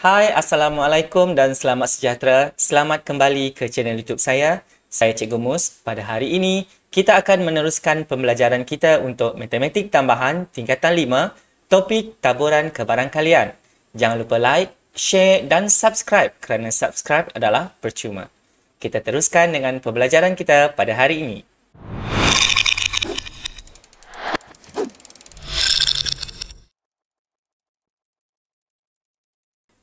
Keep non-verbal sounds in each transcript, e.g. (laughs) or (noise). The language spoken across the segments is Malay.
Hai, Assalamualaikum dan selamat sejahtera. Selamat kembali ke channel YouTube saya. Saya Cikgu Mus. Pada hari ini, kita akan meneruskan pembelajaran kita untuk Matematik Tambahan Tingkatan 5, Topik Taburan kalian. Jangan lupa like, share dan subscribe kerana subscribe adalah percuma. Kita teruskan dengan pembelajaran kita pada hari ini.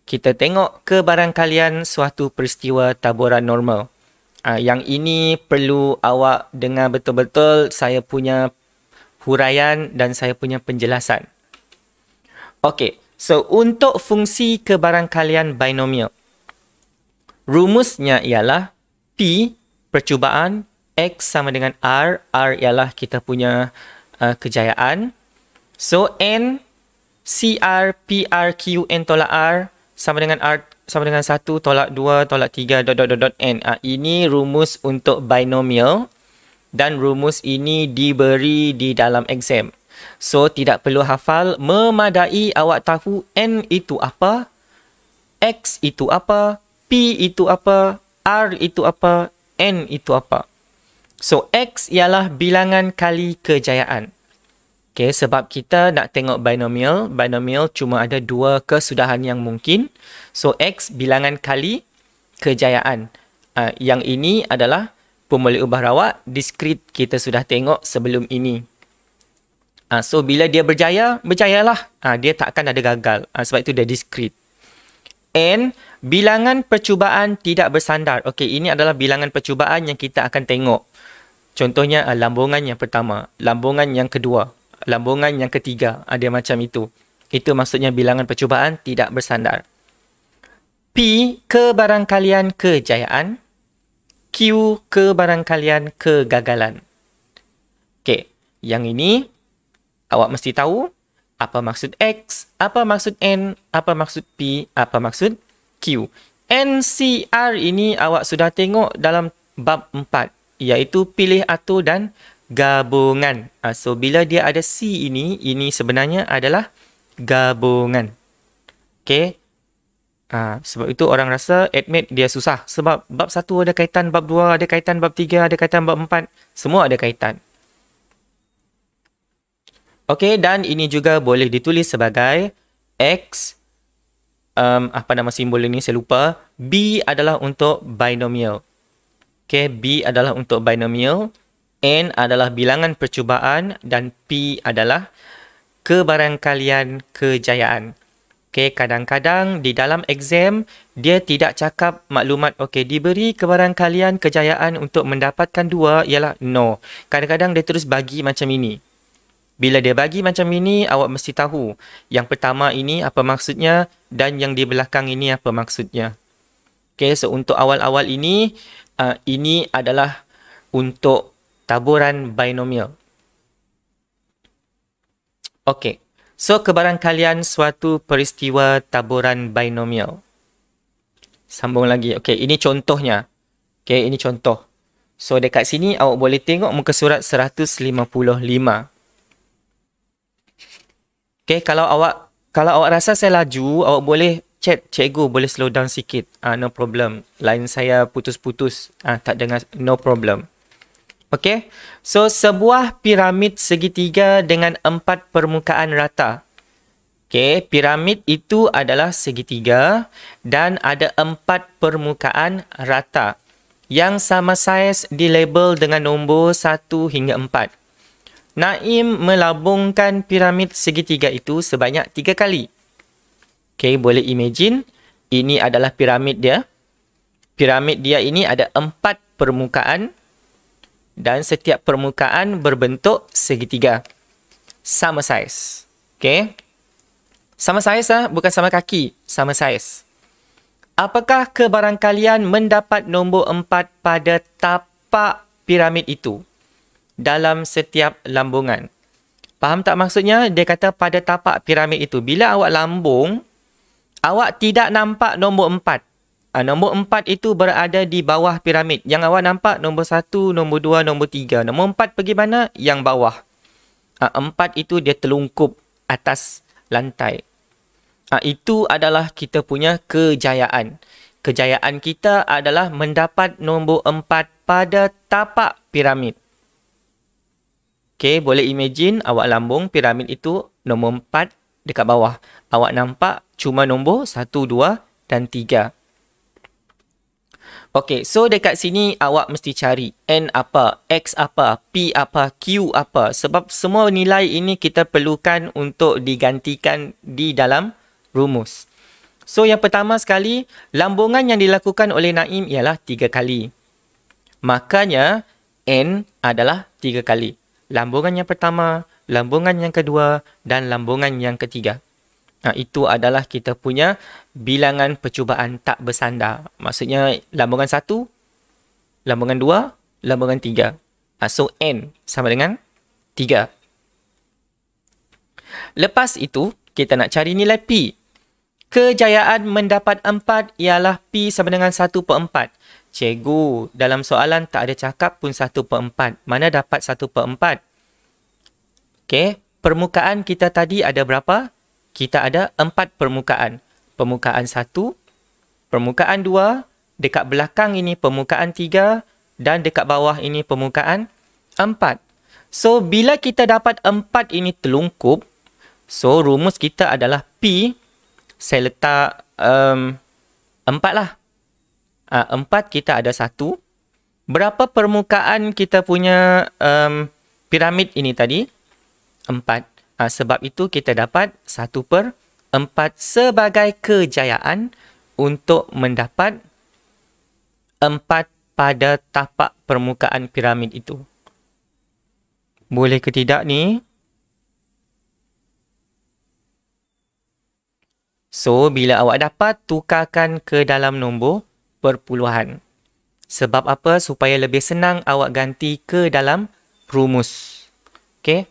kita tengok kebarangkalian suatu peristiwa taburan normal. Uh, yang ini perlu awak dengar betul-betul saya punya huraian dan saya punya penjelasan. Okey, so untuk fungsi kebarangkalian binomial. Rumusnya ialah P, percubaan, X sama dengan R, R ialah kita punya uh, kejayaan. So N, CR, PR, n tolak R, sama dengan R sama dengan 1 tolak 2 tolak 3 dot dot dot dot n. Uh, ah, ini rumus untuk binomial dan rumus ini diberi di dalam exam. So tidak perlu hafal memadai awak tahu n itu apa, x itu apa, p itu apa, r itu apa, n itu apa. So x ialah bilangan kali kejayaan. Okay, sebab kita nak tengok binomial, binomial cuma ada dua kesudahan yang mungkin. So, X bilangan kali kejayaan. Uh, yang ini adalah pemulih ubah rawat, diskrit kita sudah tengok sebelum ini. Uh, so, bila dia berjaya, berjayalah. Uh, dia takkan ada gagal. Uh, sebab itu dia diskrit. And, bilangan percubaan tidak bersandar. Okay, ini adalah bilangan percubaan yang kita akan tengok. Contohnya, uh, lambungan yang pertama, lambungan yang kedua lambungan yang ketiga. Ada macam itu. Itu maksudnya bilangan percubaan tidak bersandar. P. Kebarangkalian kejayaan. Q. Kebarangkalian kegagalan. Okey. Yang ini, awak mesti tahu apa maksud X, apa maksud N, apa maksud P, apa maksud Q. NCR ini awak sudah tengok dalam bab 4 iaitu pilih atur dan gabungan. Uh, so bila dia ada C ini, ini sebenarnya adalah gabungan. Okay. Uh, ah, sebab itu orang rasa admit dia susah. Sebab bab satu ada kaitan, bab dua ada kaitan, bab tiga ada kaitan, bab empat Semua ada kaitan. Okay dan ini juga boleh ditulis sebagai X. Um, apa nama simbol ini saya lupa. B adalah untuk binomial. Okay, B adalah untuk Binomial. N adalah bilangan percubaan dan P adalah kebarangkalian kejayaan. Okey, kadang-kadang di dalam exam dia tidak cakap maklumat okey diberi kebarangkalian kejayaan untuk mendapatkan dua ialah no. Kadang-kadang dia terus bagi macam ini. Bila dia bagi macam ini, awak mesti tahu yang pertama ini apa maksudnya dan yang di belakang ini apa maksudnya. Okey, so untuk awal-awal ini, uh, ini adalah untuk taburan binomial. Okey. So kebarangkalian suatu peristiwa taburan binomial. Sambung lagi. Okey, ini contohnya. Okey, ini contoh. So dekat sini awak boleh tengok muka surat 155. Okey, kalau awak kalau awak rasa saya laju, awak boleh chat cikgu boleh slow down sikit. Ah uh, no problem. Line saya putus-putus. Ah -putus. uh, tak dengar no problem. Okey, So, sebuah piramid segitiga dengan empat permukaan rata. Okey, piramid itu adalah segitiga dan ada empat permukaan rata yang sama saiz label dengan nombor 1 hingga 4. Naim melabungkan piramid segitiga itu sebanyak 3 kali. Okey, boleh imagine ini adalah piramid dia. Piramid dia ini ada empat permukaan dan setiap permukaan berbentuk segitiga. Sama saiz. Okay. Sama saiz lah, bukan sama kaki. Sama saiz. Apakah kebarangkalian mendapat nombor empat pada tapak piramid itu dalam setiap lambungan? Faham tak maksudnya? Dia kata pada tapak piramid itu. Bila awak lambung, awak tidak nampak nombor empat. Uh, nombor empat itu berada di bawah piramid. Yang awak nampak nombor satu, nombor dua, nombor tiga. Nombor empat pergi mana? Yang bawah. Uh, empat itu dia telungkup atas lantai. Uh, itu adalah kita punya kejayaan. Kejayaan kita adalah mendapat nombor empat pada tapak piramid. Okay, boleh imagine awak lambung piramid itu nombor empat dekat bawah. Awak nampak cuma nombor satu, dua dan tiga. Okay, so dekat sini awak mesti cari N apa, X apa, P apa, Q apa. Sebab semua nilai ini kita perlukan untuk digantikan di dalam rumus. So, yang pertama sekali, lambungan yang dilakukan oleh Naim ialah 3 kali. Makanya, N adalah 3 kali. Lambungan yang pertama, lambungan yang kedua dan lambungan yang ketiga. Nah itu adalah kita punya bilangan percubaan tak bersandar. Maksudnya lambungan satu, lambungan dua, lambungan tiga. Ha, so N sama dengan tiga. Lepas itu, kita nak cari nilai P. Kejayaan mendapat empat ialah P sama dengan satu per empat. Cikgu, dalam soalan tak ada cakap pun satu per empat. Mana dapat satu per empat? Okey, permukaan kita tadi ada berapa? kita ada empat permukaan. Permukaan satu, permukaan dua, dekat belakang ini permukaan tiga dan dekat bawah ini permukaan empat. So, bila kita dapat empat ini telungkup, so rumus kita adalah P, saya letak um, empat lah. Uh, empat kita ada satu. Berapa permukaan kita punya um, piramid ini tadi? Empat uh, sebab itu kita dapat 1 per 4 sebagai kejayaan untuk mendapat 4 pada tapak permukaan piramid itu. Boleh ke tidak ni? So, bila awak dapat, tukarkan ke dalam nombor perpuluhan. Sebab apa? Supaya lebih senang awak ganti ke dalam rumus. Okay?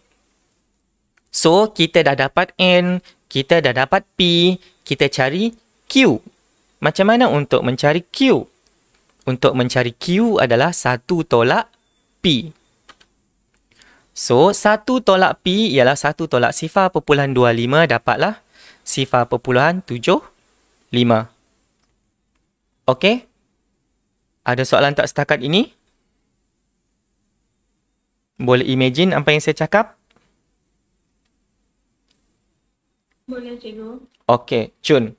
So, kita dah dapat N, kita dah dapat P, kita cari Q. Macam mana untuk mencari Q? Untuk mencari Q adalah 1 tolak P. So, 1 tolak P ialah 1 tolak sifar perpuluhan 25 dapatlah sifar perpuluhan 75. Okey? Ada soalan tak setakat ini? Boleh imagine apa yang saya cakap? Boleh cikgu. Okay, Chun.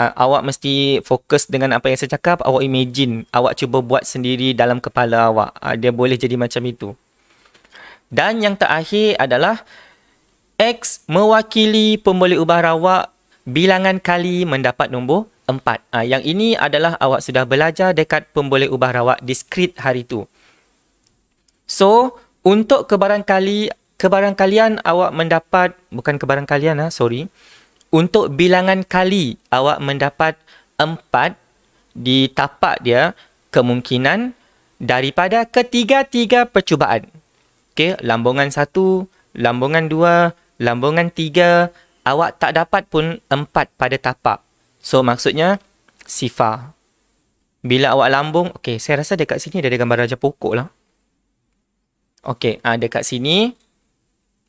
Uh, awak mesti fokus dengan apa yang saya cakap. Awak imagine. Awak cuba buat sendiri dalam kepala awak. Uh, dia boleh jadi macam itu. Dan yang terakhir adalah X mewakili pemboleh ubah rawak bilangan kali mendapat nombor 4. Uh, ah, yang ini adalah awak sudah belajar dekat pemboleh ubah rawak diskrit hari tu. So, untuk kebarangkali kebarangkalian awak mendapat bukan kebarangkalian lah sorry untuk bilangan kali awak mendapat empat di tapak dia kemungkinan daripada ketiga-tiga percubaan. Okey, lambungan satu, lambungan dua, lambungan tiga, awak tak dapat pun empat pada tapak. So, maksudnya sifar. Bila awak lambung, okey, saya rasa dekat sini ada gambar raja pokok lah. Okey, ha, dekat sini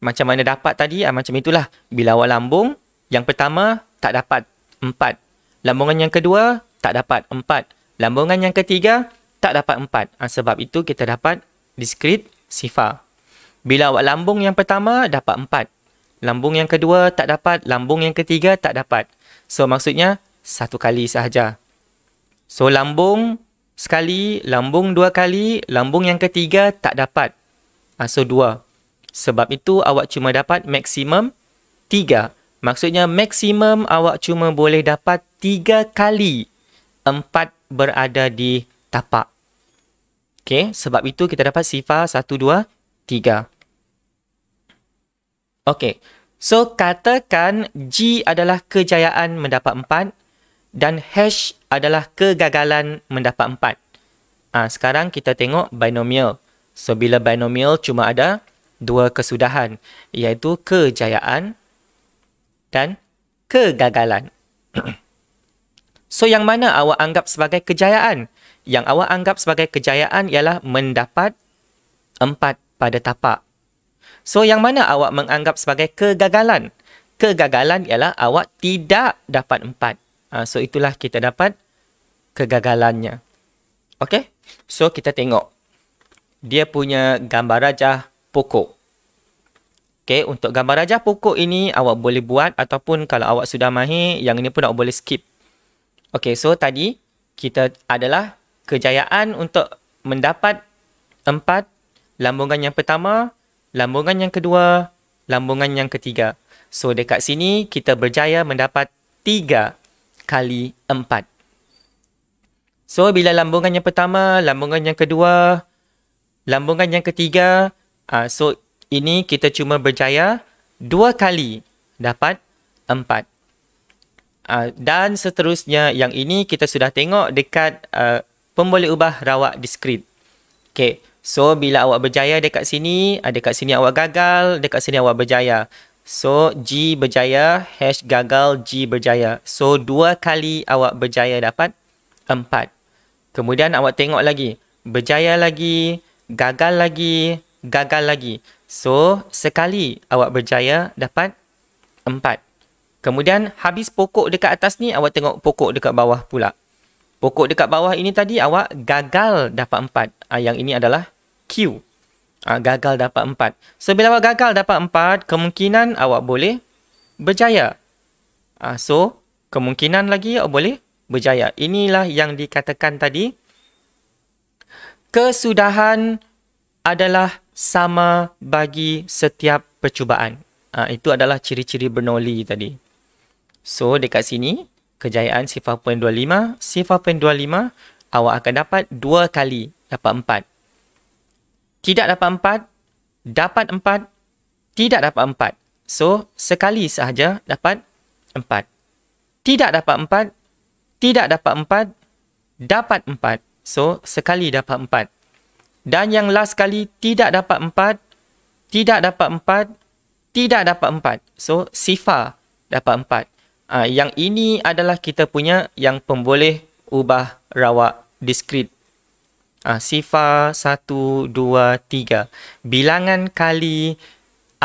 macam mana dapat tadi ah, macam itulah bila awak lambung yang pertama tak dapat empat lambungan yang kedua tak dapat empat lambungan yang ketiga tak dapat empat ah, sebab itu kita dapat discrete sifar bila awak lambung yang pertama dapat empat lambung yang kedua tak dapat lambung yang ketiga tak dapat so maksudnya satu kali sahaja so lambung sekali lambung dua kali lambung yang ketiga tak dapat ah, so dua sebab itu awak cuma dapat maksimum 3. Maksudnya maksimum awak cuma boleh dapat 3 kali 4 berada di tapak. Okey, sebab itu kita dapat sifar 1 2 3. Okey. So katakan G adalah kejayaan mendapat 4 dan H adalah kegagalan mendapat 4. Ah ha, sekarang kita tengok binomial. So bila binomial cuma ada dua kesudahan iaitu kejayaan dan kegagalan. (clears throat) so yang mana awak anggap sebagai kejayaan? Yang awak anggap sebagai kejayaan ialah mendapat empat pada tapak. So yang mana awak menganggap sebagai kegagalan? Kegagalan ialah awak tidak dapat empat. Uh, so itulah kita dapat kegagalannya. Okay? So kita tengok. Dia punya gambar rajah pokok. Okay, untuk gambar rajah pokok ini awak boleh buat ataupun kalau awak sudah mahir, yang ini pun awak boleh skip. Okay, so tadi kita adalah kejayaan untuk mendapat empat lambungan yang pertama, lambungan yang kedua, lambungan yang ketiga. So dekat sini kita berjaya mendapat tiga kali empat. So bila lambungan yang pertama, lambungan yang kedua, lambungan yang ketiga, Uh, so ini kita cuma berjaya dua kali dapat empat. Uh, dan seterusnya yang ini kita sudah tengok dekat uh, pemboleh ubah rawak diskrit. Okay. So bila awak berjaya dekat sini, uh, dekat sini awak gagal, dekat sini awak berjaya. So G berjaya, H gagal, G berjaya. So dua kali awak berjaya dapat empat. Kemudian awak tengok lagi. Berjaya lagi, gagal lagi, gagal lagi. So, sekali awak berjaya dapat empat. Kemudian habis pokok dekat atas ni, awak tengok pokok dekat bawah pula. Pokok dekat bawah ini tadi awak gagal dapat empat. Ah, yang ini adalah Q. Ah, gagal dapat empat. So, bila awak gagal dapat empat, kemungkinan awak boleh berjaya. Ah, so, kemungkinan lagi awak boleh berjaya. Inilah yang dikatakan tadi. Kesudahan adalah sama bagi setiap percubaan. Ha, itu adalah ciri-ciri Bernoulli tadi. So, dekat sini, kejayaan sifar poin 25. Sifar poin 25, awak akan dapat dua kali dapat empat. Tidak dapat empat, dapat empat, tidak dapat empat. So, sekali sahaja dapat empat. Tidak dapat empat, tidak dapat empat, dapat empat. So, sekali dapat empat. Dan yang last kali tidak dapat empat, tidak dapat empat, tidak dapat empat. So, sifar dapat empat. Ha, yang ini adalah kita punya yang pemboleh ubah rawak diskrit. Ha, ah, sifar satu, dua, tiga. Bilangan kali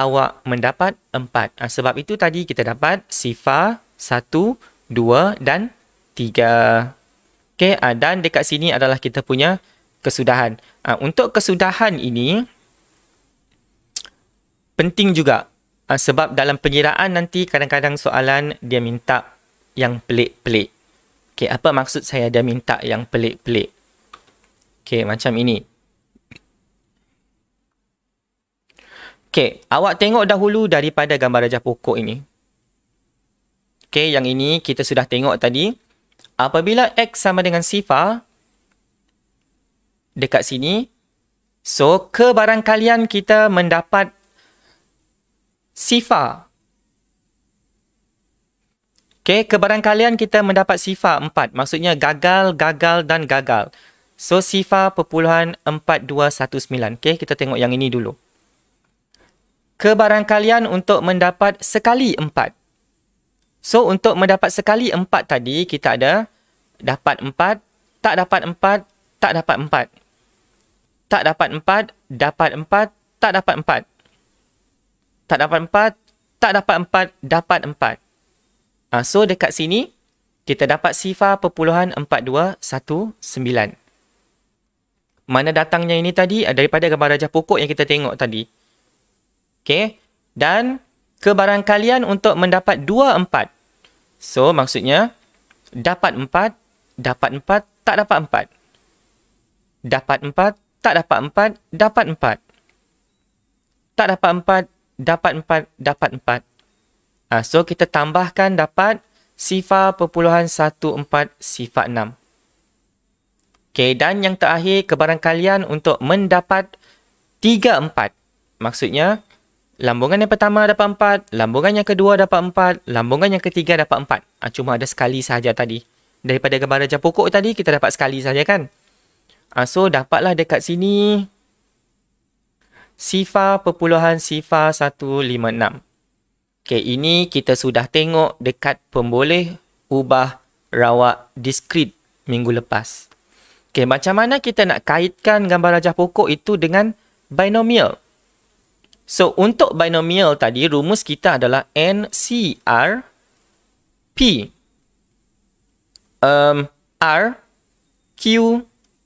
awak mendapat empat. Ha, sebab itu tadi kita dapat sifar satu, dua dan tiga. Okay, ha, dan dekat sini adalah kita punya sifar kesudahan. Uh, untuk kesudahan ini penting juga uh, sebab dalam penyiraan nanti kadang-kadang soalan dia minta yang pelik-pelik. Okay, apa maksud saya dia minta yang pelik-pelik? Okay, macam ini. Okay, awak tengok dahulu daripada gambar rajah pokok ini. Okay, yang ini kita sudah tengok tadi. Apabila X sama dengan sifar, dekat sini. So, kebarangkalian kita mendapat sifar. Okay, kebarangkalian kita mendapat sifar empat. Maksudnya gagal, gagal dan gagal. So, sifar perpuluhan empat, dua, satu, sembilan. Okay, kita tengok yang ini dulu. Kebarangkalian untuk mendapat sekali empat. So, untuk mendapat sekali empat tadi, kita ada dapat empat, tak dapat empat, tak dapat empat. Tak dapat empat, dapat empat, tak dapat empat. Tak dapat empat, tak dapat empat, dapat empat. Uh, so dekat sini, kita dapat sifar perpuluhan empat dua satu sembilan. Mana datangnya ini tadi? Ah, daripada gambar rajah pokok yang kita tengok tadi. Okay. Dan kebarangkalian untuk mendapat dua empat. So maksudnya, dapat empat, dapat empat, tak dapat empat dapat empat, tak dapat empat, dapat empat. Tak dapat empat, dapat empat, dapat empat. Uh, so, kita tambahkan dapat sifar perpuluhan satu empat sifar enam. Okay, dan yang terakhir, kalian untuk mendapat tiga empat. Maksudnya, lambungan yang pertama dapat empat, lambungan yang kedua dapat empat, lambungan yang ketiga dapat empat. Uh, cuma ada sekali sahaja tadi. Daripada gambaran rejah pokok tadi, kita dapat sekali sahaja kan? Ah, so dapatlah dekat sini sifa perpuluhan sifa 156. Okey, ini kita sudah tengok dekat pemboleh ubah rawak diskrit minggu lepas. Okey, macam mana kita nak kaitkan gambar rajah pokok itu dengan binomial? So, untuk binomial tadi rumus kita adalah NCR P um R Q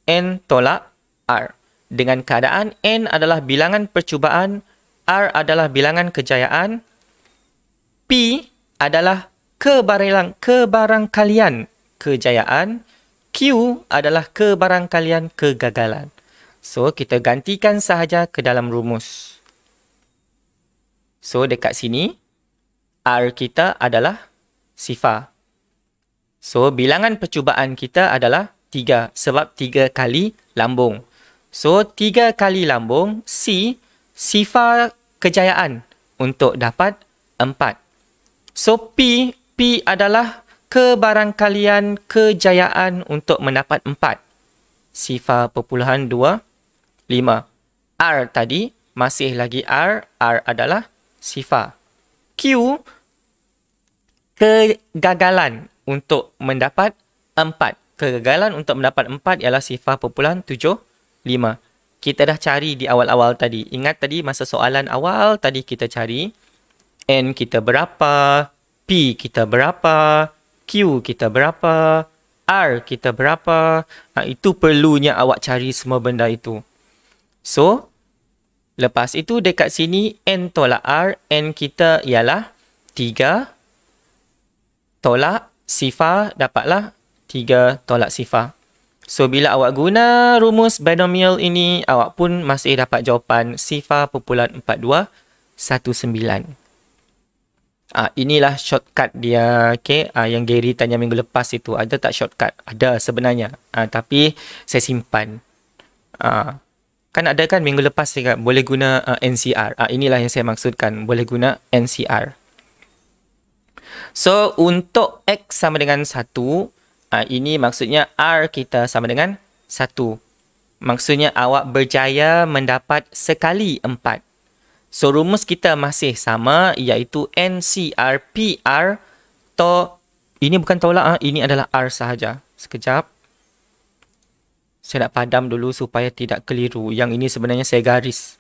N tolak R. Dengan keadaan N adalah bilangan percubaan, R adalah bilangan kejayaan, P adalah kebarang kebarangkalian kejayaan, Q adalah kebarangkalian kegagalan. So, kita gantikan sahaja ke dalam rumus. So, dekat sini, R kita adalah sifar. So, bilangan percubaan kita adalah tiga sebab tiga kali lambung. So tiga kali lambung C sifar kejayaan untuk dapat empat. So P P adalah kebarangkalian kejayaan untuk mendapat empat. Sifar perpuluhan dua lima. R tadi masih lagi R R adalah sifar. Q kegagalan untuk mendapat empat kegagalan untuk mendapat 4 ialah sifar perpuluhan 7, 5. Kita dah cari di awal-awal tadi. Ingat tadi masa soalan awal tadi kita cari N kita berapa, P kita berapa, Q kita berapa, R kita berapa. Nah, ha, itu perlunya awak cari semua benda itu. So, lepas itu dekat sini N tolak R, N kita ialah 3 tolak sifar dapatlah tiga tolak sifar. So, bila awak guna rumus binomial ini, awak pun masih dapat jawapan sifar perpuluhan 4219. Ah, inilah shortcut dia okay? ah, yang Gary tanya minggu lepas itu. Ada tak shortcut? Ada sebenarnya. Ah, tapi saya simpan. Ah, kan ada kan minggu lepas saya kan? boleh guna uh, ah, NCR. Ah, inilah yang saya maksudkan. Boleh guna NCR. So, untuk X sama dengan 1, uh, ini maksudnya R kita sama dengan 1. Maksudnya awak berjaya mendapat sekali 4. So rumus kita masih sama iaitu NCRPR to ini bukan tolak ah, ini adalah R sahaja. Sekejap. Saya nak padam dulu supaya tidak keliru. Yang ini sebenarnya saya garis.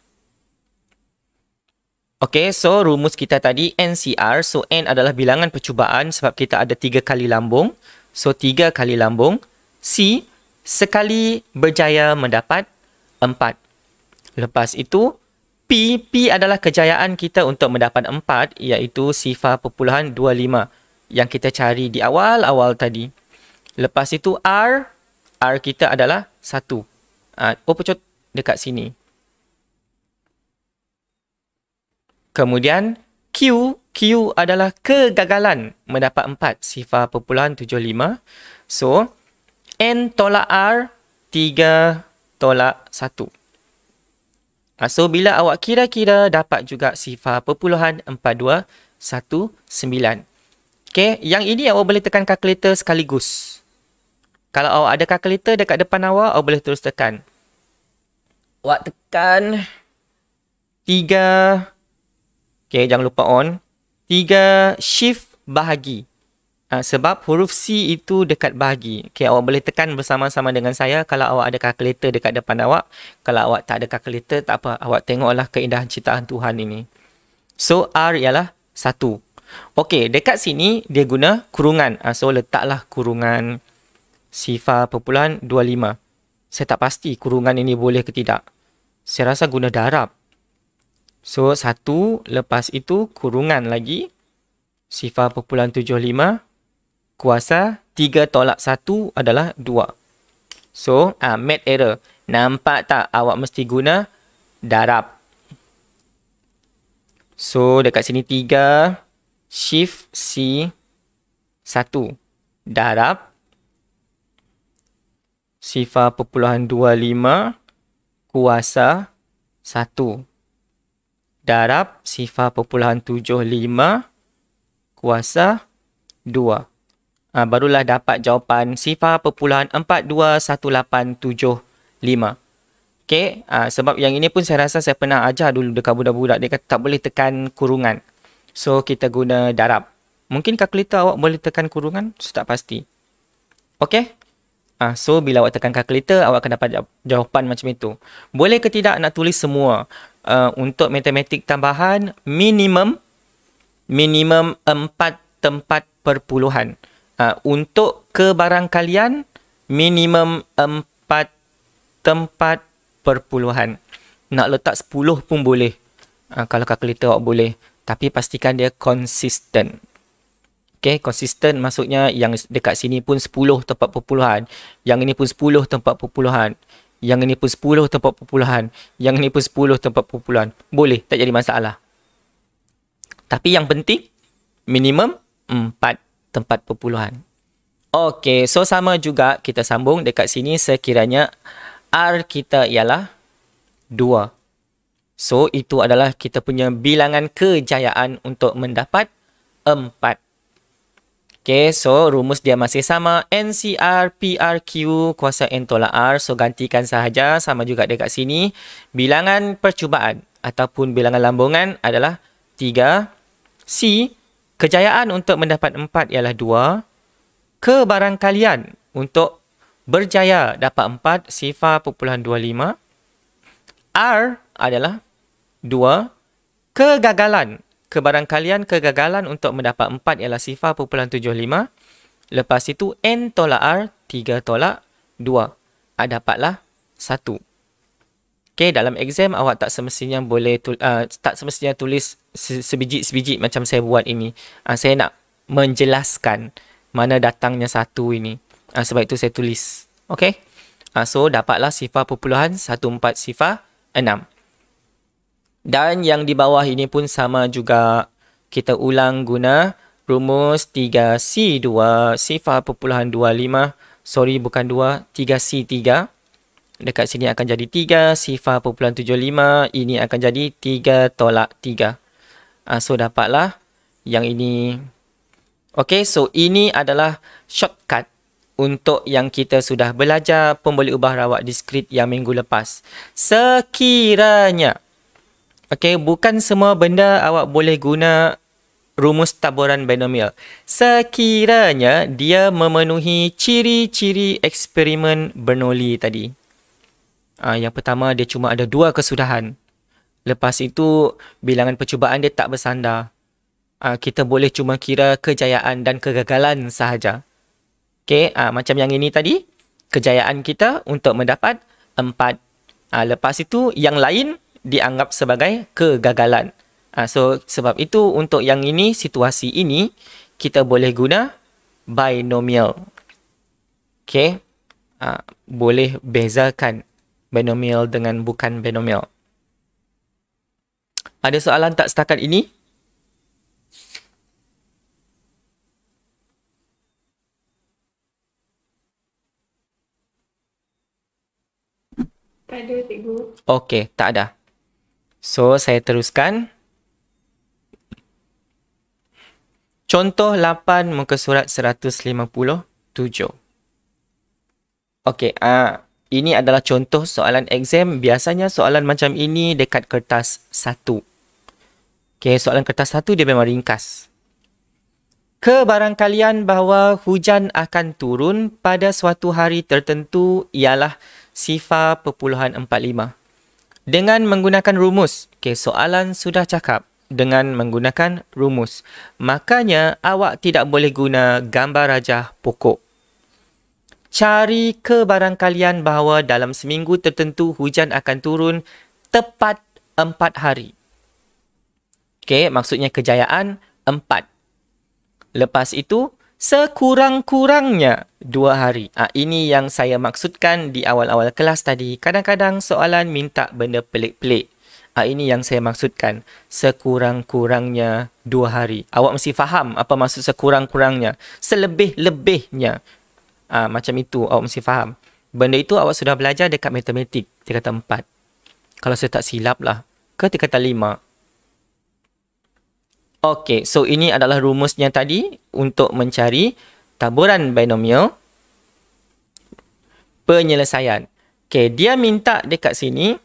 Okay, so rumus kita tadi NCR. So N adalah bilangan percubaan sebab kita ada tiga kali lambung. So, tiga kali lambung. C, sekali berjaya mendapat empat. Lepas itu, P. P adalah kejayaan kita untuk mendapat empat iaitu sifar perpuluhan lima yang kita cari di awal-awal tadi. Lepas itu, R. R kita adalah satu. Ah, oh, pecut dekat sini. Kemudian, Q Q adalah kegagalan mendapat 4 sifar perpuluhan 75. So, N tolak R, 3 tolak 1. Ah, so, bila awak kira-kira dapat juga sifar perpuluhan 4219. Okay, yang ini awak boleh tekan kalkulator sekaligus. Kalau awak ada kalkulator dekat depan awak, awak boleh terus tekan. Awak tekan 3, okay, jangan lupa on, tiga shift bahagi. Uh, sebab huruf C itu dekat bahagi. Okay, awak boleh tekan bersama-sama dengan saya kalau awak ada kalkulator dekat depan awak. Kalau awak tak ada kalkulator, tak apa. Awak tengoklah keindahan ciptaan Tuhan ini. So, R ialah satu. Okey, dekat sini dia guna kurungan. Uh, so, letaklah kurungan sifar perpuluhan 25. Saya tak pasti kurungan ini boleh ke tidak. Saya rasa guna darab. So satu lepas itu kurungan lagi sifar perpuluhan tujuh lima kuasa tiga tolak satu adalah dua. So ah, math error. Nampak tak awak mesti guna darab. So dekat sini tiga shift C satu darab sifar perpuluhan dua lima kuasa satu darab sifar perpuluhan tujuh lima kuasa dua. Ha, barulah dapat jawapan sifar perpuluhan empat dua satu lapan tujuh lima. Okay, ha, ah, sebab yang ini pun saya rasa saya pernah ajar dulu dekat budak-budak. Dia kata tak boleh tekan kurungan. So, kita guna darab. Mungkin kalkulator awak boleh tekan kurungan? so, tak pasti. Okay? Ha, ah, so, bila awak tekan kalkulator, awak akan dapat jawapan macam itu. Boleh ke tidak nak tulis semua? uh, untuk matematik tambahan minimum minimum empat tempat perpuluhan. Uh, untuk kebarang kalian minimum empat tempat perpuluhan. Nak letak sepuluh pun boleh. Uh, kalau kalkulator awak boleh. Tapi pastikan dia konsisten. Okay, konsisten maksudnya yang dekat sini pun 10 tempat perpuluhan. Yang ini pun 10 tempat perpuluhan. Yang ini pun 10 tempat perpuluhan. Yang ini pun 10 tempat perpuluhan. Boleh. Tak jadi masalah. Tapi yang penting, minimum 4 tempat perpuluhan. Okey. So, sama juga kita sambung dekat sini sekiranya R kita ialah 2. So, itu adalah kita punya bilangan kejayaan untuk mendapat 4 Okay, so rumus dia masih sama. NCR, PRQ, kuasa N tolak R. So, gantikan sahaja. Sama juga dekat sini. Bilangan percubaan ataupun bilangan lambungan adalah 3. C, kejayaan untuk mendapat 4 ialah 2. Kebarangkalian untuk berjaya dapat 4, sifar perpuluhan 25. R adalah 2. Kegagalan kebarangkalian kegagalan untuk mendapat 4 ialah sifar 0.75. Lepas itu N tolak R 3 tolak 2. Ah, dapatlah 1. Okey, dalam exam awak tak semestinya boleh tul, uh, ah, tak semestinya tulis sebiji-sebiji macam saya buat ini. Uh, saya nak menjelaskan mana datangnya satu ini. Uh, sebab itu saya tulis. Okey. Uh, so dapatlah sifar perpuluhan 14 sifar 6. Dan yang di bawah ini pun sama juga. Kita ulang guna rumus 3C2 sifar perpuluhan 25. Sorry bukan 2, 3C3. Dekat sini akan jadi 3 sifar perpuluhan 75. Ini akan jadi 3 tolak 3. Ah, so dapatlah yang ini. Okay, so ini adalah shortcut. Untuk yang kita sudah belajar pemboleh ubah rawat diskrit yang minggu lepas. Sekiranya. Okay, bukan semua benda awak boleh guna rumus taburan binomial. Sekiranya dia memenuhi ciri-ciri eksperimen Bernoulli tadi. Uh, yang pertama, dia cuma ada dua kesudahan. Lepas itu, bilangan percubaan dia tak bersandar. Uh, kita boleh cuma kira kejayaan dan kegagalan sahaja. Okay, uh, ah, macam yang ini tadi. Kejayaan kita untuk mendapat empat. Uh, lepas itu, yang lain dianggap sebagai kegagalan. Uh, so sebab itu untuk yang ini situasi ini kita boleh guna binomial. Okay, uh, boleh bezakan binomial dengan bukan binomial. Ada soalan tak setakat ini? Tak ada, cikgu. Okey, tak ada. So, saya teruskan. Contoh 8 muka surat 157. Okey, uh, ini adalah contoh soalan exam. Biasanya soalan macam ini dekat kertas 1. Okey, soalan kertas 1 dia memang ringkas. Kebarangkalian bahawa hujan akan turun pada suatu hari tertentu ialah sifar perpuluhan 45. Dengan menggunakan rumus. Okey, soalan sudah cakap dengan menggunakan rumus. Makanya awak tidak boleh guna gambar rajah pokok. Cari kebarangkalian bahawa dalam seminggu tertentu hujan akan turun tepat empat hari. Okey, maksudnya kejayaan empat. Lepas itu, sekurang-kurangnya dua hari. Ha, ini yang saya maksudkan di awal-awal kelas tadi. Kadang-kadang soalan minta benda pelik-pelik. Ha, ini yang saya maksudkan. Sekurang-kurangnya dua hari. Awak mesti faham apa maksud sekurang-kurangnya. Selebih-lebihnya. Ha, macam itu awak mesti faham. Benda itu awak sudah belajar dekat matematik. Tingkatan empat. Kalau saya tak silap lah. Ke tingkatan lima. Okey, so ini adalah rumusnya tadi untuk mencari taburan binomial penyelesaian. Okey, dia minta dekat sini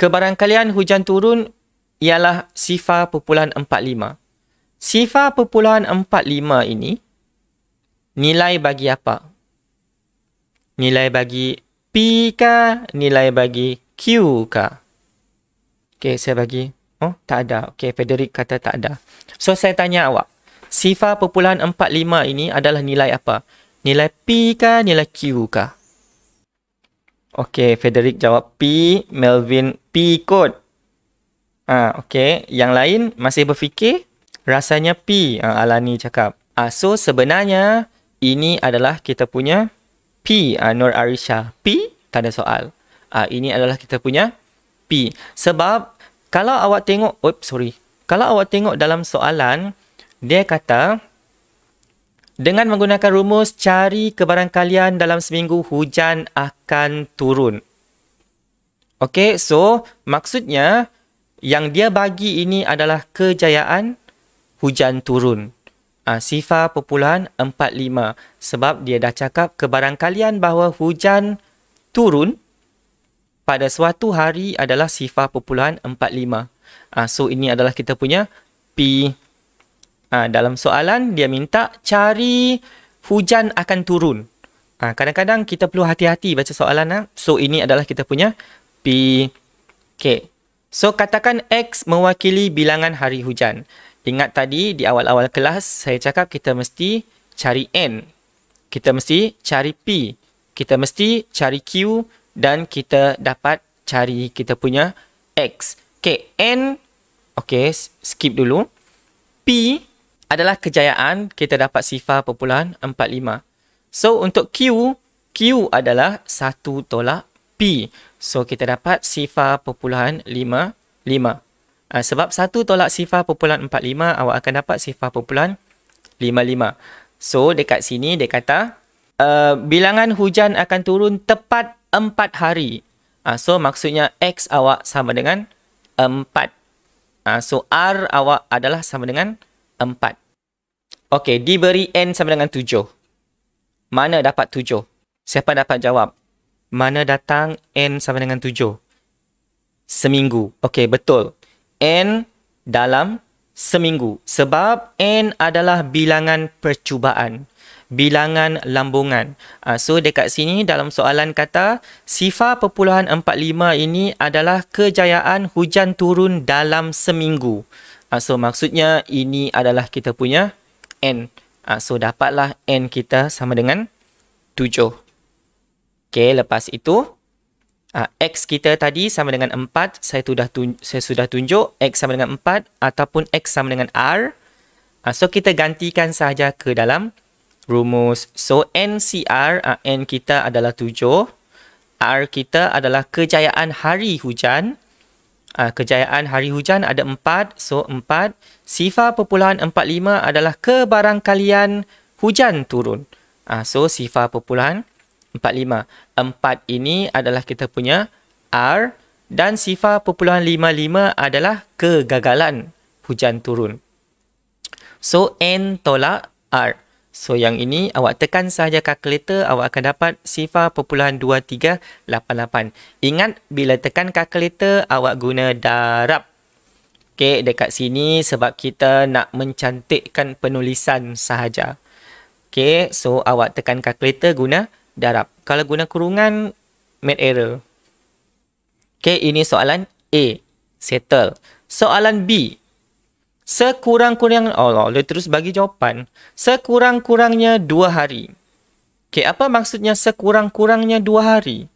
kebarangkalian hujan turun ialah sifar perpuluhan 45. Sifar perpuluhan 45 ini nilai bagi apa? Nilai bagi P kah? Nilai bagi Q kah? Okey, saya bagi Oh, tak ada. Okey, Frederick kata tak ada. So, saya tanya awak. Sifa perpuluhan 45 ini adalah nilai apa? Nilai P kah? Nilai Q kah? Okey, Frederick jawab P. Melvin P kot. Ah, ha, okey. Yang lain masih berfikir? Rasanya P. Ha, Alani cakap. Ah, ha, so, sebenarnya ini adalah kita punya P. Ha, Nur Arisha. P? Tak ada soal. Ah, ha, ini adalah kita punya P. Sebab kalau awak tengok, oops, sorry. Kalau awak tengok dalam soalan, dia kata, dengan menggunakan rumus, cari kebarangkalian dalam seminggu hujan akan turun. Okay, so maksudnya yang dia bagi ini adalah kejayaan hujan turun. Uh, ah, sifar perpuluhan 45. Sebab dia dah cakap kebarangkalian bahawa hujan turun pada suatu hari adalah sifar perpuluhan 45. Uh, ah, so ini adalah kita punya P. Uh, dalam soalan dia minta cari hujan akan turun. Ah, kadang-kadang kita perlu hati-hati baca soalan. Ha? So ini adalah kita punya P. Okay. So katakan X mewakili bilangan hari hujan. Ingat tadi di awal-awal kelas saya cakap kita mesti cari N. Kita mesti cari P. Kita mesti cari Q dan kita dapat cari kita punya X. Okay, N, okay, skip dulu. P adalah kejayaan kita dapat sifar perpuluhan 45. So, untuk Q, Q adalah 1 tolak P. So, kita dapat sifar perpuluhan 55. Uh, ah, sebab 1 tolak sifar perpuluhan 45, awak akan dapat sifar perpuluhan 55. So, dekat sini dia kata, uh, bilangan hujan akan turun tepat empat hari. Uh, so, maksudnya X awak sama dengan empat. Uh, so, R awak adalah sama dengan empat. Okey, diberi N sama dengan tujuh. Mana dapat tujuh? Siapa dapat jawab? Mana datang N sama dengan tujuh? Seminggu. Okey, betul. N dalam seminggu. Sebab N adalah bilangan percubaan bilangan lambungan. Uh, so dekat sini dalam soalan kata sifar perpuluhan 45 ini adalah kejayaan hujan turun dalam seminggu. Uh, so maksudnya ini adalah kita punya N. Uh, so dapatlah N kita sama dengan 7. Okay lepas itu uh, X kita tadi sama dengan 4. Saya sudah, saya sudah tunjuk X sama dengan 4 ataupun X sama dengan R. Uh, so kita gantikan sahaja ke dalam rumus. So NCR, uh, ah, N kita adalah 7. R kita adalah kejayaan hari hujan. Uh, kejayaan hari hujan ada 4. So 4. Sifar perpuluhan 45 adalah kebarangkalian hujan turun. Uh, so sifar perpuluhan 45. 4 ini adalah kita punya R. Dan sifar perpuluhan 55 adalah kegagalan hujan turun. So N tolak R. So yang ini awak tekan sahaja kalkulator awak akan dapat sifar perpuluhan 2388. Ingat bila tekan kalkulator awak guna darab. Okey dekat sini sebab kita nak mencantikkan penulisan sahaja. Okey so awak tekan kalkulator guna darab. Kalau guna kurungan made error. Okey ini soalan A. Settle. Soalan B. Sekurang-kurangnya, oh, dia terus bagi jawapan. Sekurang-kurangnya dua hari. Okay, apa maksudnya sekurang-kurangnya dua hari?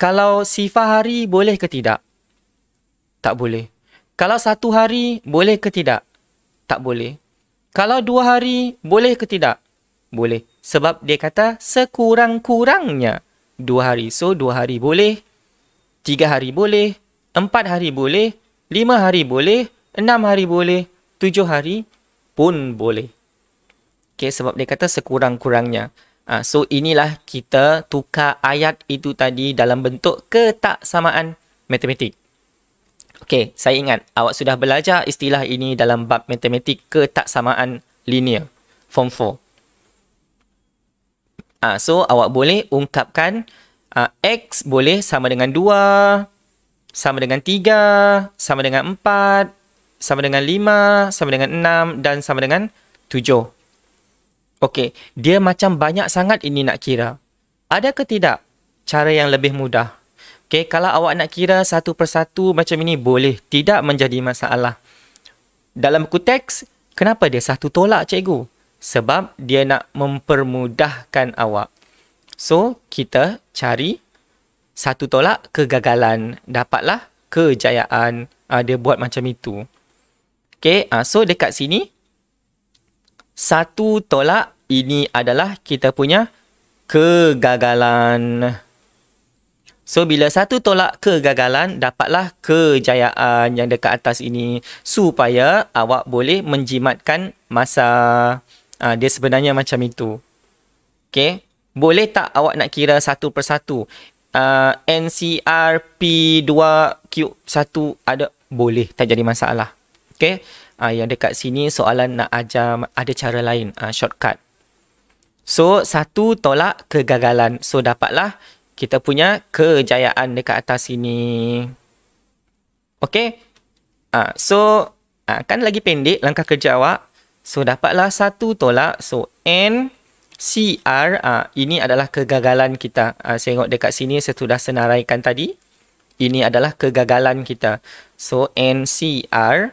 Kalau sifat hari, boleh ke tidak? Tak boleh. Kalau satu hari, boleh ke tidak? Tak boleh. Kalau dua hari, boleh ke tidak? Boleh. Sebab dia kata sekurang-kurangnya dua hari. So, dua hari boleh. Tiga hari boleh. Empat hari boleh. Lima hari boleh. Enam hari boleh, tujuh hari pun boleh. Okay, sebab dia kata sekurang-kurangnya. Uh, so, inilah kita tukar ayat itu tadi dalam bentuk ketaksamaan matematik. Okay, saya ingat awak sudah belajar istilah ini dalam bab matematik ketaksamaan linear, form 4. Uh, ah, so, awak boleh ungkapkan uh, X boleh sama dengan 2, sama dengan 3, sama dengan 4, sama dengan 5, sama dengan 6 dan sama dengan 7. Okey, dia macam banyak sangat ini nak kira. Ada ke tidak cara yang lebih mudah? Okey, kalau awak nak kira satu persatu macam ini boleh, tidak menjadi masalah. Dalam buku teks, kenapa dia satu tolak cikgu? Sebab dia nak mempermudahkan awak. So, kita cari satu tolak kegagalan. Dapatlah kejayaan. Ah, dia buat macam itu. Okay, uh, ah, so dekat sini, satu tolak ini adalah kita punya kegagalan. So, bila satu tolak kegagalan, dapatlah kejayaan yang dekat atas ini supaya awak boleh menjimatkan masa. Uh, dia sebenarnya macam itu. Okay, boleh tak awak nak kira satu persatu? Uh, ah, NCR 2 q 1 ada? Boleh, tak jadi masalah. Okay. Uh, ah, yang dekat sini soalan nak ajar ada cara lain. Uh, shortcut. So, satu tolak kegagalan. So, dapatlah kita punya kejayaan dekat atas sini. Okay. Uh, ah, so, uh, kan lagi pendek langkah kerja awak. So, dapatlah satu tolak. So, N... CR, uh, ini adalah kegagalan kita. Uh, saya tengok dekat sini, saya sudah senaraikan tadi. Ini adalah kegagalan kita. So, NCR,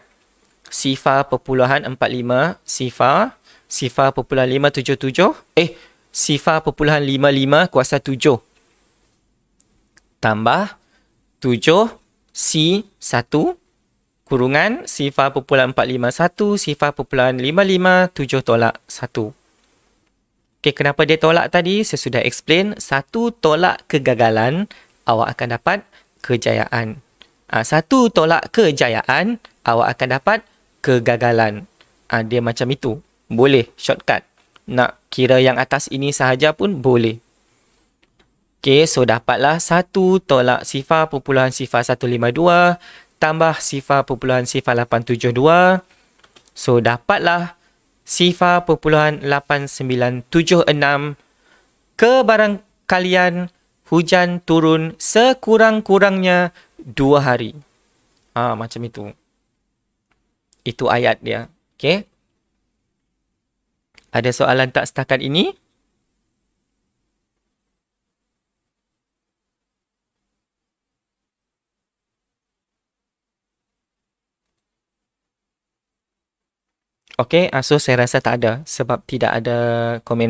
sifar perpuluhan 45 sifar sifar perpuluhan 577 eh sifar perpuluhan 55 kuasa 7 tambah 7 C 1 kurungan sifar perpuluhan 45 1 sifar perpuluhan 55 7 tolak 1. Okey, kenapa dia tolak tadi? Saya sudah explain. Satu tolak kegagalan, awak akan dapat kejayaan. Ha, satu tolak kejayaan, awak akan dapat kegagalan. Ha, macam itu. Boleh shortcut. Nak kira yang atas ini sahaja pun boleh. Okay, so dapatlah 1 tolak sifar perpuluhan sifar 152 tambah sifar perpuluhan sifar 872. So dapatlah sifar perpuluhan 8976 kalian hujan turun sekurang-kurangnya 2 hari. Ah ha, macam itu. Itu ayat dia. Okey. Ada soalan tak setakat ini? Okey, ah, so saya rasa tak ada sebab tidak ada komen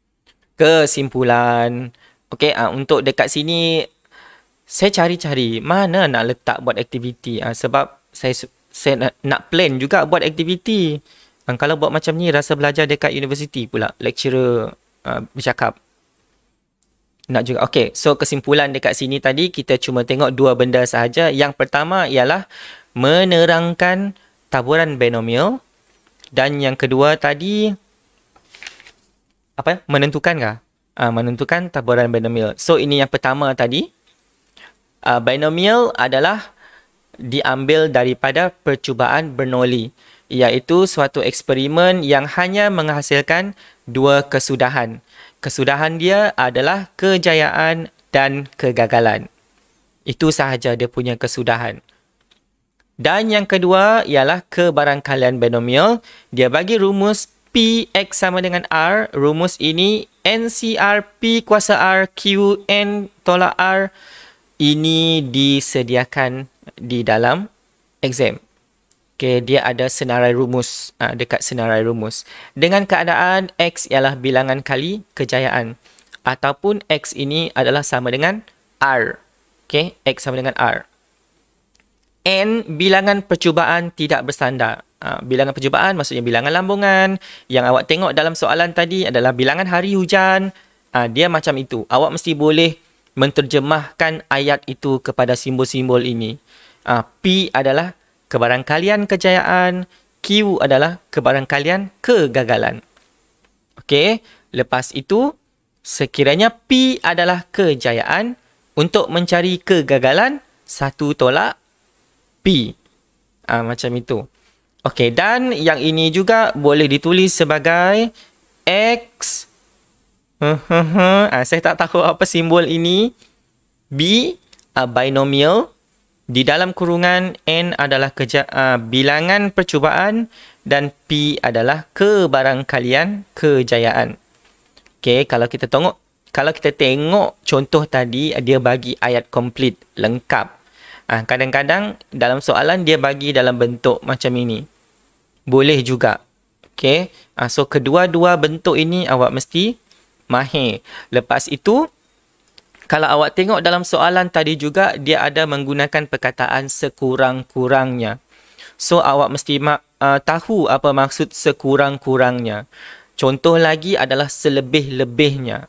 (laughs) kesimpulan. Okey, ah, untuk dekat sini saya cari-cari mana nak letak buat aktiviti ah, sebab saya saya nak, nak plan juga buat aktiviti. Dan kalau buat macam ni, rasa belajar dekat universiti pula. Lecturer uh, bercakap. Nak juga. Okay, so kesimpulan dekat sini tadi, kita cuma tengok dua benda sahaja. Yang pertama ialah menerangkan taburan binomial. Dan yang kedua tadi, apa ya? Menentukan kah? Uh, ah, menentukan taburan binomial. So, ini yang pertama tadi. Uh, binomial adalah diambil daripada percubaan Bernoulli iaitu suatu eksperimen yang hanya menghasilkan dua kesudahan. Kesudahan dia adalah kejayaan dan kegagalan. Itu sahaja dia punya kesudahan. Dan yang kedua ialah kebarangkalian binomial. Dia bagi rumus PX sama dengan R. Rumus ini NCR P kuasa R Q N tolak R. Ini disediakan di dalam exam. Okay, dia ada senarai rumus uh, dekat senarai rumus. Dengan keadaan X ialah bilangan kali kejayaan. Ataupun X ini adalah sama dengan R. Okay, X sama dengan R. N, bilangan percubaan tidak bersandar. Uh, ah, bilangan percubaan maksudnya bilangan lambungan. Yang awak tengok dalam soalan tadi adalah bilangan hari hujan. Uh, dia macam itu. Awak mesti boleh menterjemahkan ayat itu kepada simbol-simbol ini. Uh, P adalah kebarangkalian kejayaan. Q adalah kebarangkalian kegagalan. Okey, lepas itu sekiranya P adalah kejayaan untuk mencari kegagalan, satu tolak P. Uh, macam itu. Okey, dan yang ini juga boleh ditulis sebagai X. Uh, uh, uh, saya tak tahu apa simbol ini. B, uh, binomial. Binomial. Di dalam kurungan, N adalah keja- uh, bilangan percubaan dan P adalah kebarangkalian kejayaan. Okey, kalau kita tengok kalau kita tengok contoh tadi, dia bagi ayat komplit lengkap. Ah, ha, kadang-kadang dalam soalan dia bagi dalam bentuk macam ini. Boleh juga. Okay. Ha, ah, so, kedua-dua bentuk ini awak mesti mahir. Lepas itu, kalau awak tengok dalam soalan tadi juga, dia ada menggunakan perkataan sekurang-kurangnya. So, awak mesti uh, tahu apa maksud sekurang-kurangnya. Contoh lagi adalah selebih-lebihnya.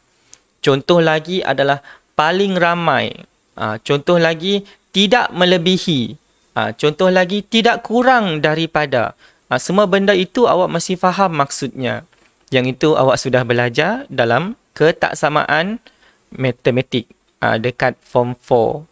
Contoh lagi adalah paling ramai. Uh, contoh lagi, tidak melebihi. Uh, contoh lagi, tidak kurang daripada. Uh, semua benda itu awak mesti faham maksudnya. Yang itu awak sudah belajar dalam ketaksamaan kita matematik uh, dekat form 4